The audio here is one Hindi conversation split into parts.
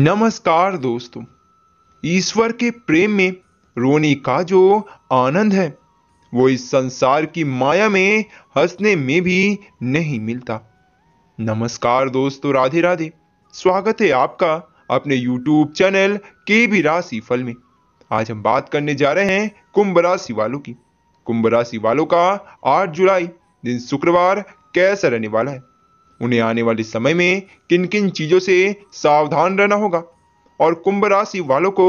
नमस्कार दोस्तों ईश्वर के प्रेम में रोने का जो आनंद है वो इस संसार की माया में हंसने में भी नहीं मिलता नमस्कार दोस्तों राधे राधे स्वागत है आपका अपने YouTube चैनल के भी राशि फल में आज हम बात करने जा रहे हैं कुंभ राशि वालों की कुंभ राशि वालों का 8 जुलाई दिन शुक्रवार कैसा रहने वाला है उन्हें आने वाले समय में किन किन चीज़ों से सावधान रहना होगा और कुंभ राशि वालों को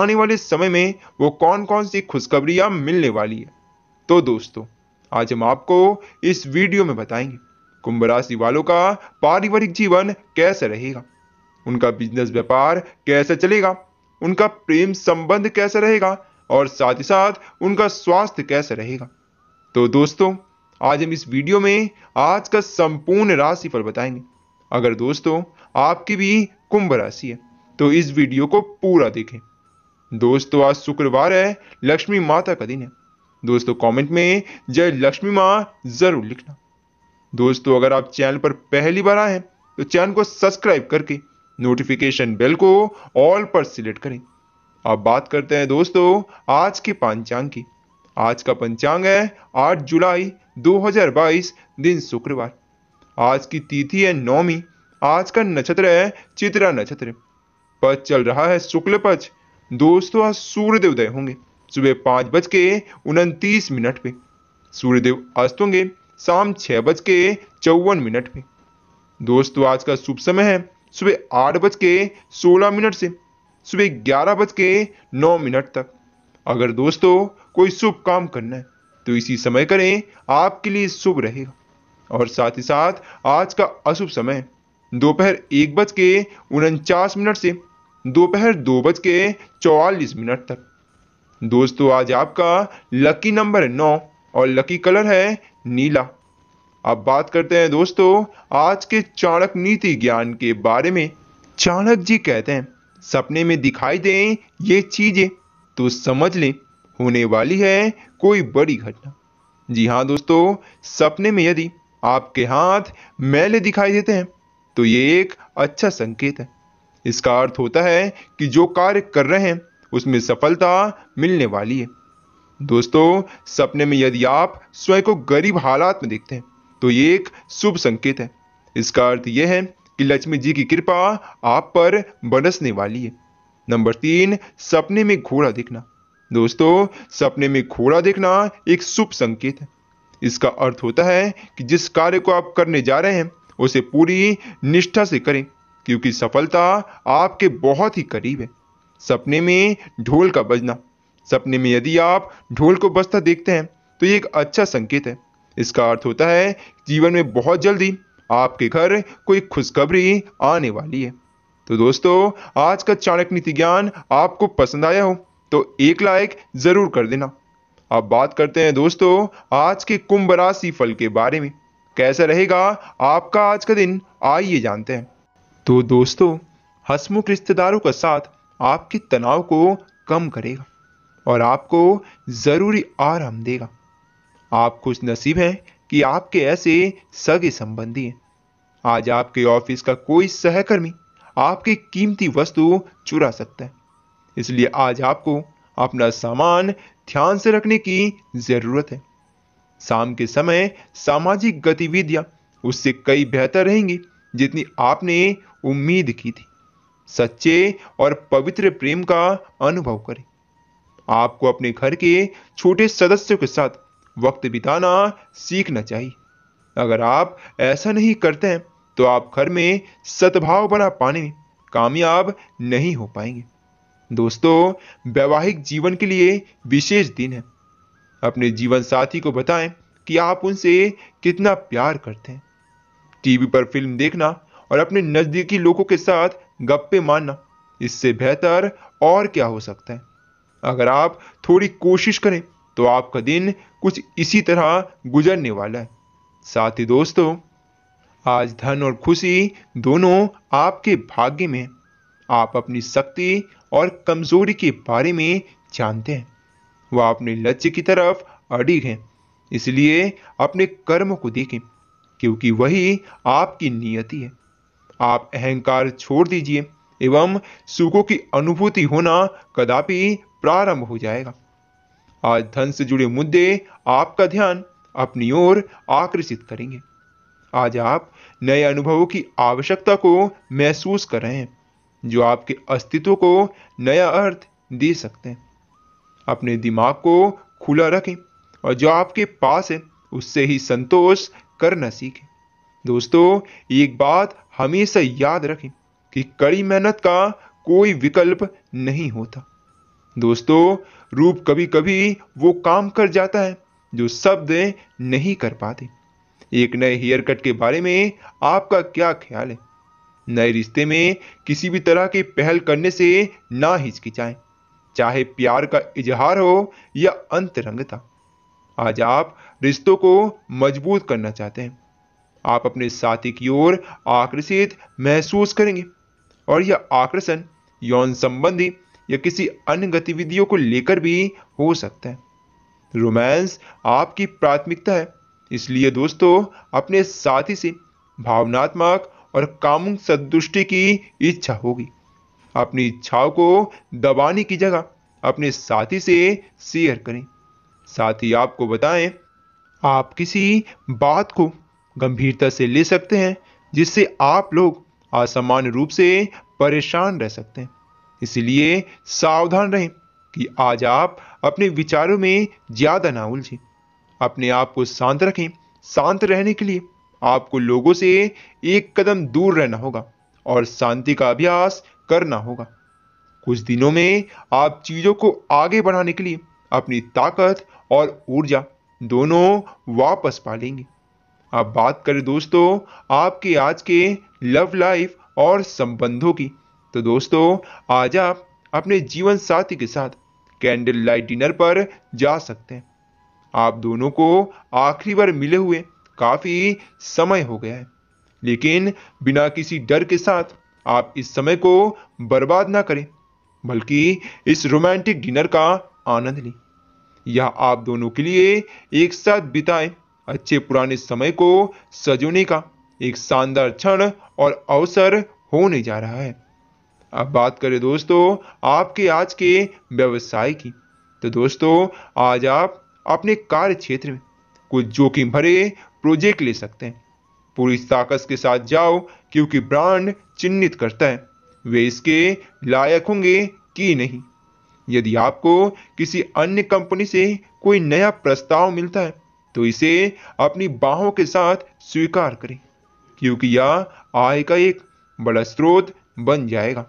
आने वाले समय में वो कौन कौन सी खुशखबरियां मिलने वाली है तो दोस्तों आज हम आपको इस वीडियो में बताएंगे कुंभ राशि वालों का पारिवारिक जीवन कैसे रहेगा उनका बिजनेस व्यापार कैसे चलेगा उनका प्रेम संबंध कैसे रहेगा और साथ ही साथ उनका स्वास्थ्य कैसे रहेगा तो दोस्तों आज हम इस वीडियो में आज का संपूर्ण राशि फल बताएंगे अगर दोस्तों आपकी भी कुंभ राशि है तो इस वीडियो को पूरा देखें दोस्तों आज शुक्रवार है लक्ष्मी माता का दिन है दोस्तों कमेंट में जय लक्ष्मी माँ जरूर लिखना दोस्तों अगर आप चैनल पर पहली बार आए हैं तो चैनल को सब्सक्राइब करके नोटिफिकेशन बेल को ऑल पर सिलेक्ट करें अब बात करते हैं दोस्तों आज के पंचांग की आज का पंचांग है 8 जुलाई 2022 दिन शुक्रवार आज की तिथि है नौमी आज का नक्षत्र है चित्रा नक्षत्र पद चल रहा है शुक्ल पक्ष दोस्तों आज सूर्यदेव उदय होंगे सुबह पाँच बज के उनतीस मिनट पे सूर्यदेव अस्त होंगे शाम छः बज के चौवन मिनट पे दोस्तों आज का शुभ समय है सुबह आठ बज के सोलह मिनट से सुबह ग्यारह बज के नौ मिनट तक अगर दोस्तों कोई शुभ काम करना है तो इसी समय करें आपके लिए शुभ रहेगा और साथ ही साथ आज का अशुभ समय दोपहर एक बज के उनचास मिनट से दोपहर दो, बज के चौवालीस मिनट तक दोस्तों आज आपका लकी नंबर है नौ और लकी कलर है नीला अब बात करते हैं दोस्तों आज के चाणक नीति ज्ञान के बारे में चाणक जी कहते हैं सपने में दिखाई दें ये चीजें तो समझ लें होने वाली है कोई बड़ी घटना जी हाँ दोस्तों सपने में यदि आपके हाथ मैले दिखाई देते हैं तो ये एक अच्छा संकेत है इसका अर्थ होता है कि जो कार्य कर रहे हैं उसमें सफलता मिलने वाली है दोस्तों सपने में यदि आप स्वयं को गरीब हालात में देखते हैं तो ये एक शुभ संकेत है इसका अर्थ यह है कि लक्ष्मी जी की कृपा आप पर बरसने वाली है नंबर तीन सपने में घोड़ा दिखना दोस्तों सपने में घोड़ा देखना एक शुभ संकेत है इसका अर्थ होता है कि जिस कार्य को आप करने जा रहे हैं उसे पूरी निष्ठा से करें क्योंकि सफलता आपके बहुत ही करीब है सपने में ढोल का बजना सपने में यदि आप ढोल को बजता देखते हैं तो ये एक अच्छा संकेत है इसका अर्थ होता है जीवन में बहुत जल्दी आपके घर कोई खुशखबरी आने वाली है तो दोस्तों आज का चाणक्य नीति ज्ञान आपको पसंद आया हो तो एक लाइक ज़रूर कर देना अब बात करते हैं दोस्तों आज के कुंभ राशि फल के बारे में कैसा रहेगा आपका आज का दिन आइए जानते हैं तो दोस्तों हसमुख रिश्तेदारों का साथ आपके तनाव को कम करेगा और आपको ज़रूरी आराम देगा आप खुश नसीब हैं कि आपके ऐसे सगे संबंधी हैं आज आपके ऑफिस का कोई सहकर्मी आपकी कीमती वस्तु चुरा सकता है इसलिए आज आपको अपना सामान ध्यान से रखने की जरूरत है शाम के समय सामाजिक गतिविधियां उससे कई बेहतर रहेंगी जितनी आपने उम्मीद की थी सच्चे और पवित्र प्रेम का अनुभव करें आपको अपने घर के छोटे सदस्यों के साथ वक्त बिताना सीखना चाहिए अगर आप ऐसा नहीं करते हैं तो आप घर में सद्भाव बना पाने में कामयाब नहीं हो पाएंगे दोस्तों वैवाहिक जीवन के लिए विशेष दिन है अपने जीवन साथी को बताएं कि आप उनसे कितना प्यार करते हैं टीवी पर फिल्म देखना और अपने नज़दीकी लोगों के साथ गप्पे मारना इससे बेहतर और क्या हो सकता है अगर आप थोड़ी कोशिश करें तो आपका दिन कुछ इसी तरह गुजरने वाला है साथ ही दोस्तों आज धन और खुशी दोनों आपके भाग्य में आप अपनी शक्ति और कमजोरी के बारे में जानते हैं वह अपने लक्ष्य की तरफ अडिग हैं इसलिए अपने कर्म को देखें क्योंकि वही आपकी नियति है आप अहंकार छोड़ दीजिए एवं सुखों की अनुभूति होना कदापि प्रारंभ हो जाएगा आज धन से जुड़े मुद्दे आपका ध्यान अपनी ओर आकर्षित करेंगे आज आप नए अनुभवों की आवश्यकता को महसूस कर रहे हैं जो आपके अस्तित्व को नया अर्थ दे सकते हैं अपने दिमाग को खुला रखें और जो आपके पास है उससे ही संतोष करना सीखें दोस्तों एक बात हमेशा याद रखें कि कड़ी मेहनत का कोई विकल्प नहीं होता दोस्तों रूप कभी कभी वो काम कर जाता है जो शब्द नहीं कर पाते एक नए हेयर कट के बारे में आपका क्या ख्याल है नए रिश्ते में किसी भी तरह की पहल करने से ना हिचकिचाएं चाहे प्यार का इजहार हो या अंतरंगता आज आप रिश्तों को मजबूत करना चाहते हैं आप अपने साथी की ओर आकर्षित महसूस करेंगे और यह आकर्षण यौन संबंधी या किसी अन्य गतिविधियों को लेकर भी हो सकता है रोमांस आपकी प्राथमिकता है इसलिए दोस्तों अपने साथी से भावनात्मक और काम संतुष्टि की इच्छा होगी अपनी इच्छाओं को दबाने की जगह अपने साथी से शेयर करें साथी आपको बताएं आप किसी बात को गंभीरता से ले सकते हैं जिससे आप लोग असामान्य रूप से परेशान रह सकते हैं इसलिए सावधान रहें कि आज आप अपने विचारों में ज़्यादा ना उलझें अपने आप को शांत रखें शांत रहने के लिए आपको लोगों से एक कदम दूर रहना होगा और शांति का अभ्यास करना होगा कुछ दिनों में आप चीज़ों को आगे बढ़ाने के लिए अपनी ताकत और ऊर्जा दोनों वापस पा लेंगे अब बात करें दोस्तों आपके आज के लव लाइफ और संबंधों की तो दोस्तों आज आप अपने जीवन साथी के साथ कैंडल लाइट डिनर पर जा सकते हैं आप दोनों को आखिरी बार मिले हुए काफ़ी समय हो गया है लेकिन बिना किसी डर के साथ आप इस समय को बर्बाद ना करें बल्कि इस रोमांटिक डिनर का आनंद लें यह आप दोनों के लिए एक साथ बिताएं अच्छे पुराने समय को सजोने का एक शानदार क्षण और अवसर होने जा रहा है अब बात करें दोस्तों आपके आज के व्यवसाय की तो दोस्तों आज आप अपने कार्य क्षेत्र में कुछ जोखिम भरे प्रोजेक्ट ले सकते हैं पूरी ताकत के साथ जाओ क्योंकि ब्रांड चिन्हित करता है वे इसके लायक होंगे कि नहीं यदि आपको किसी अन्य कंपनी से कोई नया प्रस्ताव मिलता है तो इसे अपनी बाहों के साथ स्वीकार करें क्योंकि यह आय का एक बड़ा स्रोत बन जाएगा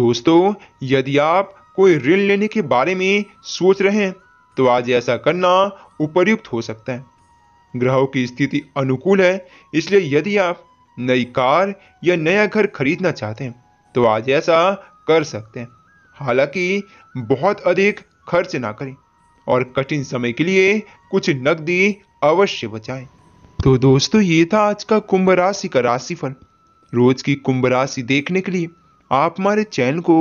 दोस्तों यदि आप कोई ऋण लेने के बारे में सोच रहे हैं तो आज ऐसा करना उपयुक्त हो सकता है ग्रहों की स्थिति अनुकूल है इसलिए यदि आप नई कार या नया घर खरीदना चाहते हैं तो आज ऐसा कर सकते हैं हालांकि बहुत अधिक खर्च ना करें और कठिन समय के लिए कुछ नकदी अवश्य बचाएं तो दोस्तों ये था आज का कुंभ राशि का राशिफल रोज की कुंभ राशि देखने के लिए आप हमारे चैनल को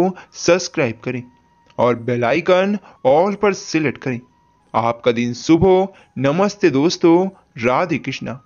सब्सक्राइब करें और बेल आइकन ऑल पर सिलेक्ट करें आपका दिन शुभ हो नमस्ते दोस्तों राधे कृष्णा